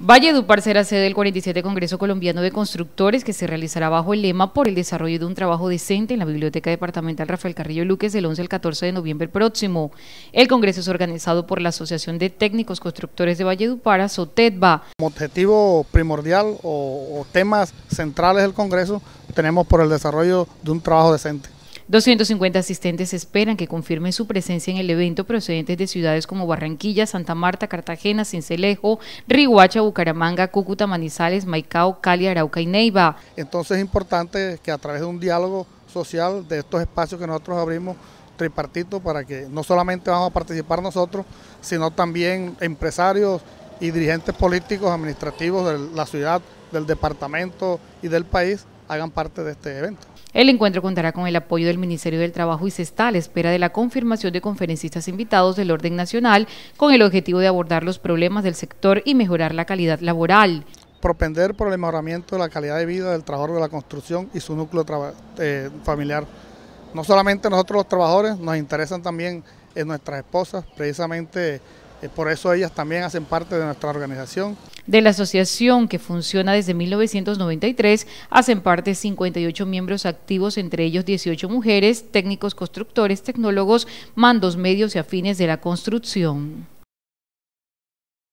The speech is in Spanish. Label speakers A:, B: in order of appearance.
A: Valledupar será sede del 47 Congreso Colombiano de Constructores que se realizará bajo el lema por el desarrollo de un trabajo decente en la Biblioteca Departamental Rafael Carrillo Luques del 11 al 14 de noviembre próximo. El Congreso es organizado por la Asociación de Técnicos Constructores de Valledupar,
B: SOTEDVA. Como objetivo primordial o temas centrales del Congreso tenemos por el desarrollo de un trabajo decente.
A: 250 asistentes esperan que confirmen su presencia en el evento procedentes de ciudades como Barranquilla, Santa Marta, Cartagena, Cincelejo, Rihuacha,
B: Bucaramanga, Cúcuta, Manizales, Maicao, Cali, Arauca y Neiva. Entonces es importante que a través de un diálogo social de estos espacios que nosotros abrimos tripartito para que no solamente vamos a participar nosotros, sino también empresarios y dirigentes políticos, administrativos de la ciudad, del departamento y del país hagan parte de este evento.
A: El encuentro contará con el apoyo del Ministerio del Trabajo y se está a la espera de la confirmación de conferencistas invitados del orden nacional con el objetivo de abordar los problemas del sector y
B: mejorar la calidad laboral. Propender por el mejoramiento de la calidad de vida del trabajador de la construcción y su núcleo eh, familiar. No solamente nosotros los trabajadores, nos interesan también en eh, nuestras esposas, precisamente eh, por eso ellas también hacen parte de nuestra organización.
A: De la asociación que funciona desde 1993, hacen parte 58 miembros activos, entre ellos 18 mujeres, técnicos constructores, tecnólogos, mandos medios y afines de la construcción.